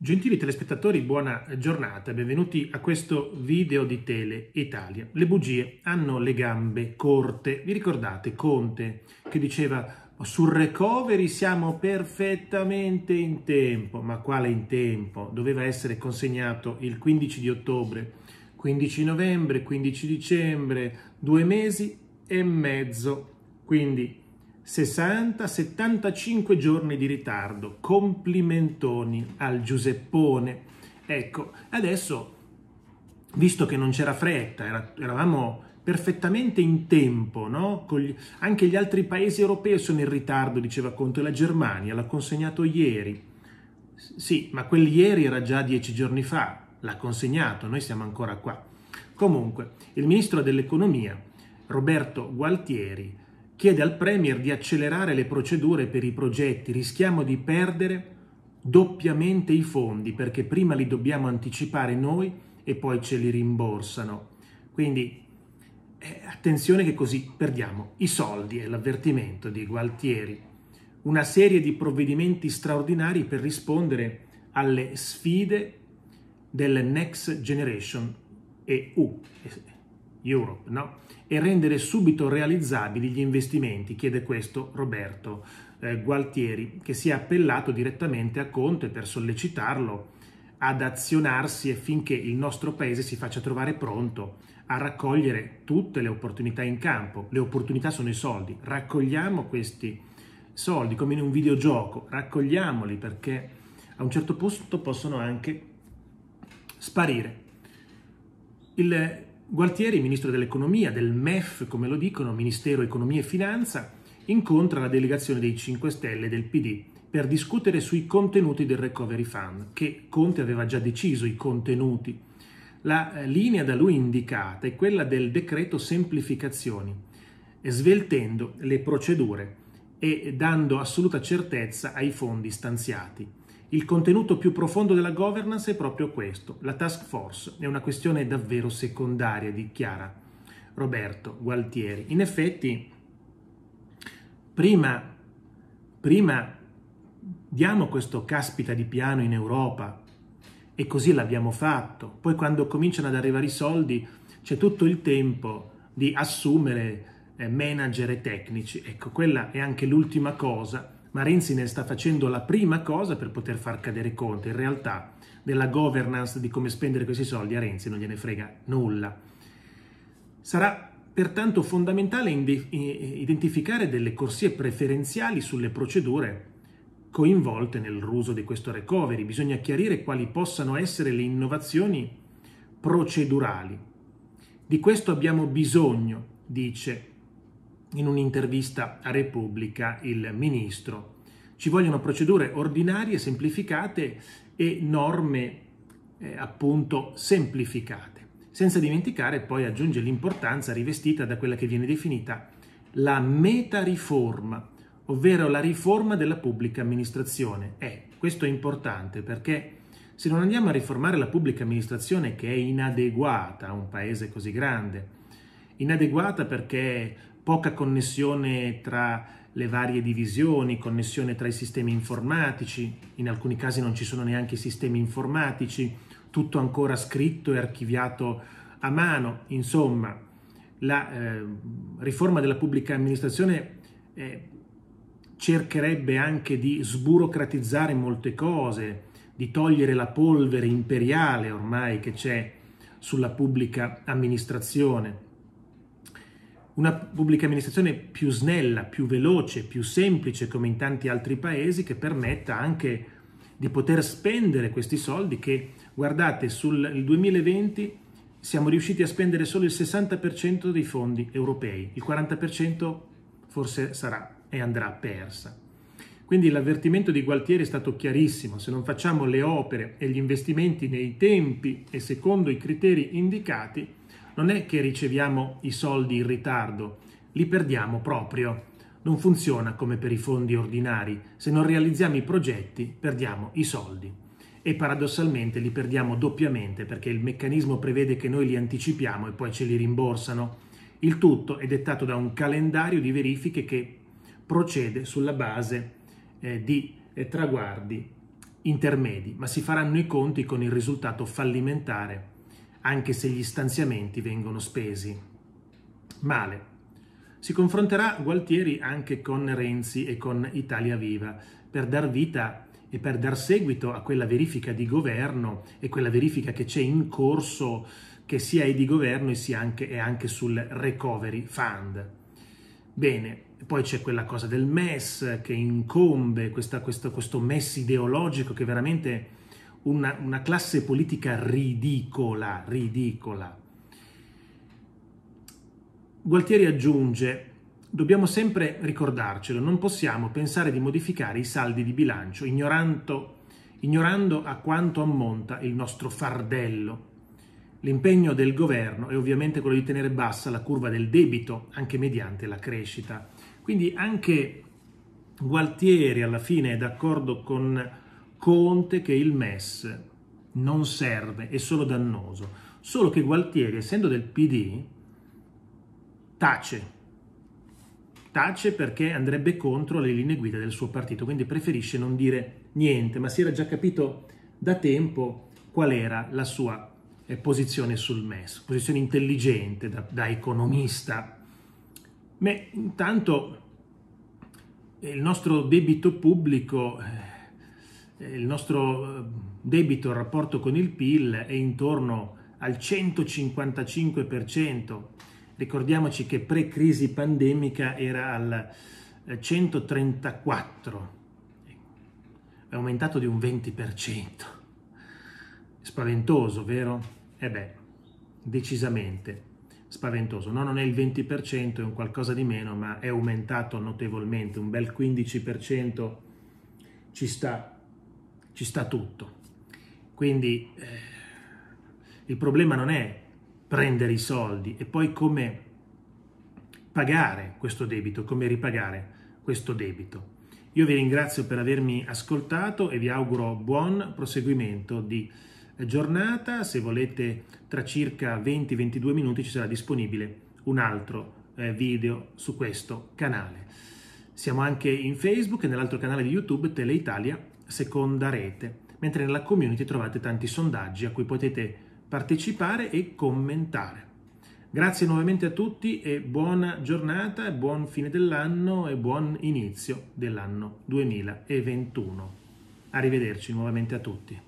Gentili telespettatori, buona giornata benvenuti a questo video di Tele Italia. Le bugie hanno le gambe corte. Vi ricordate Conte che diceva sul recovery siamo perfettamente in tempo, ma quale in tempo? Doveva essere consegnato il 15 di ottobre, 15 novembre, 15 dicembre, due mesi e mezzo. Quindi 60-75 giorni di ritardo. Complimentoni al Giuseppone. Ecco, adesso, visto che non c'era fretta, era, eravamo perfettamente in tempo, no? gli, anche gli altri paesi europei sono in ritardo, diceva Conte, la Germania l'ha consegnato ieri. Sì, ma quel ieri era già dieci giorni fa, l'ha consegnato, noi siamo ancora qua. Comunque, il ministro dell'economia, Roberto Gualtieri, chiede al Premier di accelerare le procedure per i progetti, rischiamo di perdere doppiamente i fondi perché prima li dobbiamo anticipare noi e poi ce li rimborsano. Quindi eh, attenzione che così perdiamo i soldi, è l'avvertimento di Gualtieri. Una serie di provvedimenti straordinari per rispondere alle sfide del Next Generation EU. Europe, no? e rendere subito realizzabili gli investimenti, chiede questo Roberto eh, Gualtieri, che si è appellato direttamente a Conte per sollecitarlo ad azionarsi affinché il nostro paese si faccia trovare pronto a raccogliere tutte le opportunità in campo. Le opportunità sono i soldi, raccogliamo questi soldi come in un videogioco, raccogliamoli perché a un certo punto possono anche sparire. Il Gualtieri, ministro dell'economia, del MEF come lo dicono, Ministero Economia e Finanza, incontra la delegazione dei 5 Stelle del PD per discutere sui contenuti del Recovery Fund, che Conte aveva già deciso i contenuti. La eh, linea da lui indicata è quella del decreto semplificazioni, sveltendo le procedure e dando assoluta certezza ai fondi stanziati. Il contenuto più profondo della governance è proprio questo. La task force è una questione davvero secondaria, dichiara Roberto Gualtieri. In effetti, prima, prima diamo questo caspita di piano in Europa e così l'abbiamo fatto. Poi quando cominciano ad arrivare i soldi c'è tutto il tempo di assumere eh, manager e tecnici. Ecco, quella è anche l'ultima cosa ma Renzi ne sta facendo la prima cosa per poter far cadere Conte. In realtà della governance, di come spendere questi soldi, a Renzi non gliene frega nulla. Sarà pertanto fondamentale identificare delle corsie preferenziali sulle procedure coinvolte nel ruso di questo recovery. Bisogna chiarire quali possano essere le innovazioni procedurali. Di questo abbiamo bisogno, dice in un'intervista a Repubblica il ministro. Ci vogliono procedure ordinarie, semplificate e norme eh, appunto semplificate, senza dimenticare poi aggiunge l'importanza rivestita da quella che viene definita la meta riforma, ovvero la riforma della pubblica amministrazione. Eh, questo è importante perché se non andiamo a riformare la pubblica amministrazione che è inadeguata a un paese così grande, inadeguata perché poca connessione tra le varie divisioni, connessione tra i sistemi informatici, in alcuni casi non ci sono neanche i sistemi informatici, tutto ancora scritto e archiviato a mano, insomma, la eh, riforma della pubblica amministrazione eh, cercherebbe anche di sburocratizzare molte cose, di togliere la polvere imperiale ormai che c'è sulla pubblica amministrazione una pubblica amministrazione più snella, più veloce, più semplice come in tanti altri paesi che permetta anche di poter spendere questi soldi che guardate sul 2020 siamo riusciti a spendere solo il 60% dei fondi europei, il 40% forse sarà e andrà persa. Quindi l'avvertimento di Gualtieri è stato chiarissimo, se non facciamo le opere e gli investimenti nei tempi e secondo i criteri indicati, non è che riceviamo i soldi in ritardo, li perdiamo proprio. Non funziona come per i fondi ordinari, se non realizziamo i progetti perdiamo i soldi e paradossalmente li perdiamo doppiamente perché il meccanismo prevede che noi li anticipiamo e poi ce li rimborsano. Il tutto è dettato da un calendario di verifiche che procede sulla base eh, di eh, traguardi intermedi, ma si faranno i conti con il risultato fallimentare anche se gli stanziamenti vengono spesi. Male. Si confronterà Gualtieri anche con Renzi e con Italia Viva per dar vita e per dar seguito a quella verifica di governo e quella verifica che c'è in corso che sia è di governo e sia anche, è anche sul recovery fund. Bene, poi c'è quella cosa del MES che incombe, questa, questo, questo MES ideologico che veramente una, una classe politica ridicola, ridicola. Gualtieri aggiunge, dobbiamo sempre ricordarcelo, non possiamo pensare di modificare i saldi di bilancio ignorando, ignorando a quanto ammonta il nostro fardello. L'impegno del governo è ovviamente quello di tenere bassa la curva del debito, anche mediante la crescita. Quindi anche Gualtieri alla fine è d'accordo con Conte che il MES non serve, è solo dannoso. Solo che Gualtieri, essendo del PD, tace. Tace perché andrebbe contro le linee guida del suo partito, quindi preferisce non dire niente, ma si era già capito da tempo qual era la sua eh, posizione sul MES, posizione intelligente da, da economista. Ma intanto eh, il nostro debito pubblico eh, il nostro eh, debito, il rapporto con il PIL è intorno al 155%. Ricordiamoci che pre-crisi pandemica era al 134%, eh, è aumentato di un 20%. Spaventoso, vero? E eh beh, decisamente spaventoso. No, non è il 20%, è un qualcosa di meno, ma è aumentato notevolmente, un bel 15% ci sta ci sta tutto. Quindi eh, il problema non è prendere i soldi e poi come pagare questo debito, come ripagare questo debito. Io vi ringrazio per avermi ascoltato e vi auguro buon proseguimento di giornata. Se volete, tra circa 20-22 minuti ci sarà disponibile un altro eh, video su questo canale. Siamo anche in Facebook e nell'altro canale di YouTube Teleitalia seconda rete, mentre nella community trovate tanti sondaggi a cui potete partecipare e commentare. Grazie nuovamente a tutti e buona giornata, buon fine dell'anno e buon inizio dell'anno 2021. Arrivederci nuovamente a tutti.